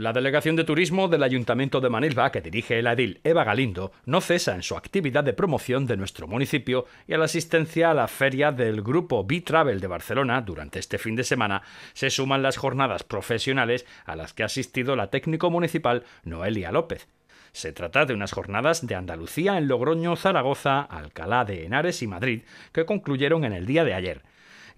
La Delegación de Turismo del Ayuntamiento de Manilva, que dirige el Adil Eva Galindo, no cesa en su actividad de promoción de nuestro municipio y a la asistencia a la feria del grupo B-Travel de Barcelona durante este fin de semana se suman las jornadas profesionales a las que ha asistido la técnico municipal Noelia López. Se trata de unas jornadas de Andalucía en Logroño, Zaragoza, Alcalá de Henares y Madrid que concluyeron en el día de ayer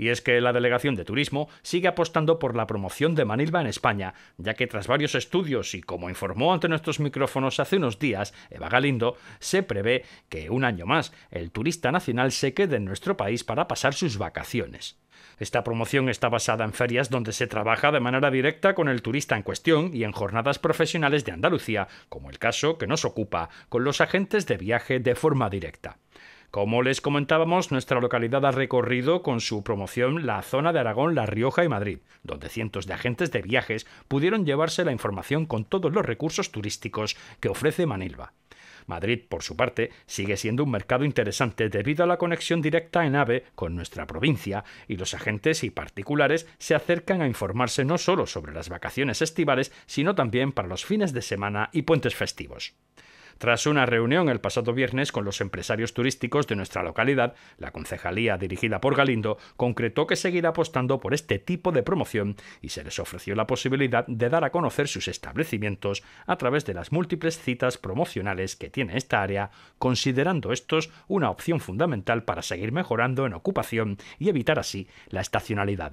y es que la Delegación de Turismo sigue apostando por la promoción de Manilva en España, ya que tras varios estudios y como informó ante nuestros micrófonos hace unos días Eva Galindo, se prevé que un año más el turista nacional se quede en nuestro país para pasar sus vacaciones. Esta promoción está basada en ferias donde se trabaja de manera directa con el turista en cuestión y en jornadas profesionales de Andalucía, como el caso que nos ocupa, con los agentes de viaje de forma directa. Como les comentábamos, nuestra localidad ha recorrido con su promoción la zona de Aragón, La Rioja y Madrid, donde cientos de agentes de viajes pudieron llevarse la información con todos los recursos turísticos que ofrece Manilva. Madrid, por su parte, sigue siendo un mercado interesante debido a la conexión directa en AVE con nuestra provincia y los agentes y particulares se acercan a informarse no solo sobre las vacaciones estivales, sino también para los fines de semana y puentes festivos. Tras una reunión el pasado viernes con los empresarios turísticos de nuestra localidad, la concejalía dirigida por Galindo concretó que seguirá apostando por este tipo de promoción y se les ofreció la posibilidad de dar a conocer sus establecimientos a través de las múltiples citas promocionales que tiene esta área, considerando estos una opción fundamental para seguir mejorando en ocupación y evitar así la estacionalidad